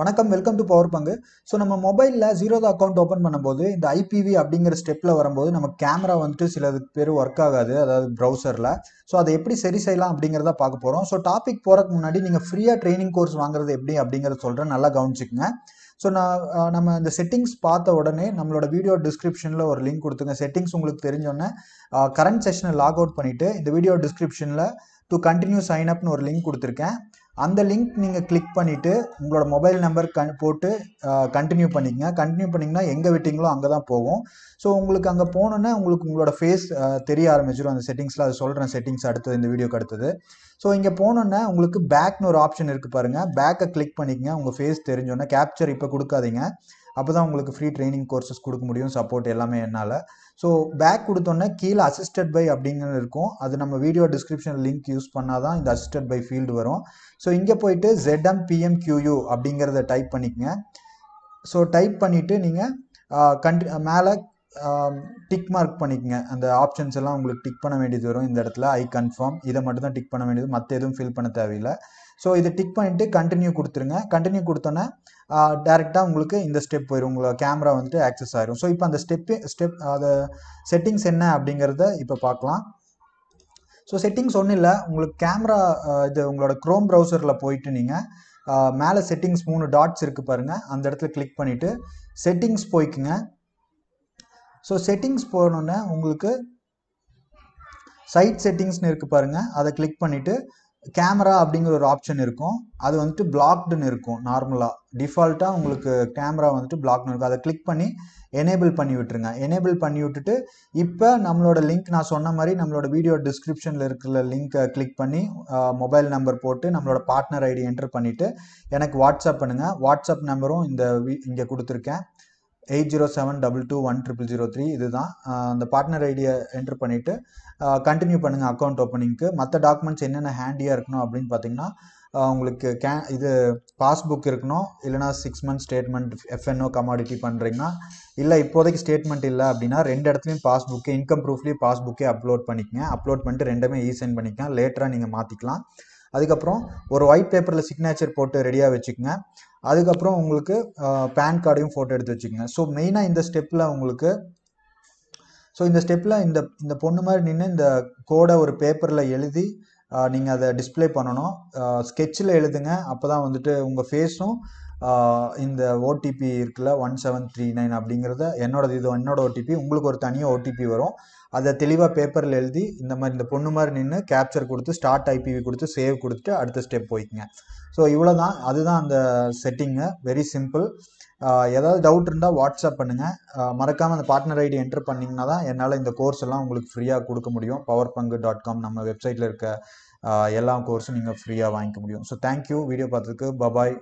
வணக்கம் welcome to power Pangu so நம்ம மொபைலில் ஜீரோத அக்கௌண்ட் ஓப்பன் பண்ணும்போது இந்த ஐபிவி அப்படிங்கிற ஸ்டெப்பில் வரும்போது நம்ம கேமரா வந்துட்டு சிலது பேர் ஒர்க் ஆகாது அதாவது ப்ரௌசரில் ஸோ அதை எப்படி சரி செய்யலாம் அப்படிங்கிறத பார்க்க போகிறோம் ஸோ டாபிக் போகிறதுக்கு முன்னாடி நீங்கள் ஃப்ரீயாக ட்ரைனிங் கோர்ஸ் வாங்குறது எப்படி அப்படிங்கிறத சொல்கிறேன் நல்லா கவனிச்சுக்கங்க ஸோ நான் நம்ம இந்த செட்டிங்ஸ் பார்த்த உடனே நம்மளோட வீடியோ டிஸ்கிரிப்ஷனில் ஒரு லிங்க் கொடுத்துங்க செட்டிங்ஸ் உங்களுக்கு தெரிஞ்சோன்னே கரண்ட் செஷனை லாக் அவுட் பண்ணிவிட்டு இந்த வீடியோ டிஸ்கிரிப்ஷனில் டு கண்டினியூ சைன் அப்னு ஒரு லிங்க் கொடுத்துருக்கேன் அந்த லிங்க் நீங்கள் கிளிக் பண்ணிவிட்டு உங்களோட மொபைல் நம்பர் கண் போட்டு கண்டினியூ பண்ணிக்கங்க கண்டினியூ பண்ணிங்கன்னா எங்கே விட்டிங்களோ அங்கே தான் போகும் ஸோ உங்களுக்கு அங்கே போனோன்னே உங்களுக்கு உங்களோட ஃபேஸ் தெரிய ஆரம்பிச்சிடும் அந்த செட்டிங்ஸில் அது சொல்கிறேன் செட்டிங்ஸ் அடுத்தது இந்த வீடியோக்கு அடுத்தது ஸோ இங்கே போனோன்னே உங்களுக்கு பேக்னு ஒரு ஆப்ஷன் இருக்குது பாருங்கள் பேக்கை கிளிக் பண்ணிக்கங்க உங்கள் ஃபேஸ் தெரிஞ்சோன்னே கேப்சர் இப்போ கொடுக்காதீங்க அப்போ தான் உங்களுக்கு ஃப்ரீ ட்ரைனிங் கோர்சஸ் கொடுக்க முடியும் சப்போர்ட் எல்லாமே என்னால் ஸோ பேக் கொடுத்தோன்னே கீழே அசிஸ்டட் பை அப்படிங்கிறது இருக்கும் அது நம்ம வீடியோ டிஸ்கிரிப்ஷன் லிங்க் யூஸ் பண்ணால் தான் இந்த அசிஸ்டட் பை ஃபீல்டு வரும் ஸோ இங்கே போயிட்டு ஜெட்எம் கியூயூ அப்படிங்கிறத டைப் பண்ணிக்கங்க ஸோ டைப் பண்ணிவிட்டு நீங்கள் கண்டி மேலே டிக் மார்க் பண்ணிக்கங்க அந்த ஆப்ஷன்ஸ் எல்லாம் உங்களுக்கு டிக் பண்ண வேண்டியது வரும் இந்த இடத்துல ஐ கன்ஃபார்ம் இதை மட்டும் தான் டிக் பண்ண வேண்டியது மற்ற எதுவும் ஃபில் பண்ண தேவையில்லை ஸோ இதை டிக் பண்ணிவிட்டு கண்டினியூ கொடுத்துருங்க கண்டினியூ கொடுத்தோன்னே டேரெக்டாக உங்களுக்கு இந்த ஸ்டெப் போயிடும் உங்களோட கேமரா வந்துட்டு ஆக்சஸ் ஆயிரும் ஸோ இப்போ அந்த ஸ்டெப்பு ஸ்டெப் அது செட்டிங்ஸ் என்ன அப்படிங்கிறத இப்போ பார்க்கலாம் ஸோ செட்டிங்ஸ் ஒன்றும் இல்லை உங்களுக்கு கேமரா இது உங்களோட க்ரோம் ப்ரௌசரில் போயிட்டு நீங்கள் மேலே செட்டிங்ஸ் மூணு டாட்ஸ் இருக்குது பாருங்கள் அந்த இடத்துல கிளிக் பண்ணிவிட்டு செட்டிங்ஸ் போய்க்குங்க ஸோ செட்டிங்ஸ் போனோன்னே உங்களுக்கு சைட் செட்டிங்ஸ்னு இருக்குது பாருங்கள் அதை கிளிக் பண்ணிவிட்டு கேமரா அப்படிங்கிற ஒரு ஆப்ஷன் இருக்கும் அது வந்துட்டு பிளாக்டுன்னு இருக்கும் நார்மலாக டிஃபால்ட்டாக உங்களுக்கு கேமரா வந்துட்டு பிளாக்னு இருக்கும் அதை கிளிக் பண்ணி எனேபிள் பண்ணி விட்டுருங்க எனேபிள் பண்ணி விட்டுட்டு இப்போ நம்மளோட லிங்க் நான் சொன்ன மாதிரி நம்மளோட வீடியோ டிஸ்கிரிப்ஷனில் இருக்கிற லிங்க்கை கிளிக் பண்ணி மொபைல் நம்பர் போட்டு நம்மளோட பார்ட்னர் ஐடி என்டர் பண்ணிவிட்டு எனக்கு வாட்ஸ்அப் பண்ணுங்கள் வாட்ஸ்அப் நம்பரும் இந்த இங்கே கொடுத்துருக்கேன் eight zero seven double two one triple zero three இதுதான் அந்த பார்ட்னர் ஐடியை என்ட்ரு பண்ணிவிட்டு கண்டினியூ பண்ணுங்கள் அக்கௌண்ட் ஓப்பனிங்க்கு மற்ற டாக்குமெண்ட்ஸ் என்னென்ன ஹேண்டியாக இருக்கணும் அப்படின்னு பார்த்தீங்கன்னா உங்களுக்கு கே இது பாஸ்புக் இருக்கணும் இல்லைனா six month statement FNO commodity பண்ணுறீங்கன்னா இல்லை இப்போதைக்கு ஸ்டேட்மெண்ட் இல்லை அப்படின்னா ரெண்டு இடத்துலையும் பாஸ்புக்கு இன்கம் ப்ரூஃப்லேயும் பாஸ்புக்கே அப்லோட் பண்ணிக்கங்க அப்லோட் பண்ணிட்டு ரெண்டுமே இ சென்ட் பண்ணிக்கலாம் லேட்டராக நீங்கள் மாற்றிக்கலாம் அதுக்கப்புறம் ஒரு ஒயிட் பேப்பரில் சிக்னேச்சர் போட்டு ரெடியாக வச்சுக்கோங்க அதுக்கப்புறம் உங்களுக்கு பேன் கார்டையும் ஃபோட்டோ எடுத்து வச்சுக்கோங்க ஸோ மெயினாக இந்த ஸ்டெப்பில் உங்களுக்கு ஸோ இந்த ஸ்டெப்பில் இந்த இந்த பொண்ணு மாதிரி நின்று இந்த கோடை ஒரு பேப்பரில் எழுதி நீங்கள் அதை டிஸ்பிளே பண்ணணும் ஸ்கெட்சில் எழுதுங்க அப்போ தான் வந்துட்டு உங்கள் ஃபேஸும் இந்த ஓடிபி இருக்குல்ல ஒன் செவன் த்ரீ நைன் அப்படிங்கிறத என்னோடது இது என்னோட ஓடிபி உங்களுக்கு ஒரு தனியாக ஓடிபி வரும் அதை தெளிவாக பேப்பரில் எழுதி இந்த மாதிரி இந்த பொண்ணு மாதிரி நின்று கேப்சர் கொடுத்து ஸ்டார்ட் ஐபிவி கொடுத்து சேவ் கொடுத்துட்டு அடுத்த ஸ்டெப் போய்க்குங்க ஸோ இவ்வளோ தான் அதுதான் அந்த செட்டிங்கு வெரி சிம்பிள் ஏதாவது டவுட் இருந்தால் வாட்ஸ்அப் பண்ணுங்கள் மறக்காமல் அந்த பார்ட்னர் ஐடி என்டர் பண்ணிங்கன்னா தான் என்னால் இந்த கோர்ஸ் எல்லாம் உங்களுக்கு ஃப்ரீயாக கொடுக்க முடியும் பவர் பங்கு டாட் காம் நம்ம வெப்சைட்டில் இருக்க எல்லா கோர்ஸும் நீங்கள் ஃப்ரீயாக வாங்கிக்க முடியும் ஸோ தேங்க்யூ வீடியோ பார்த்ததுக்கு பபாய்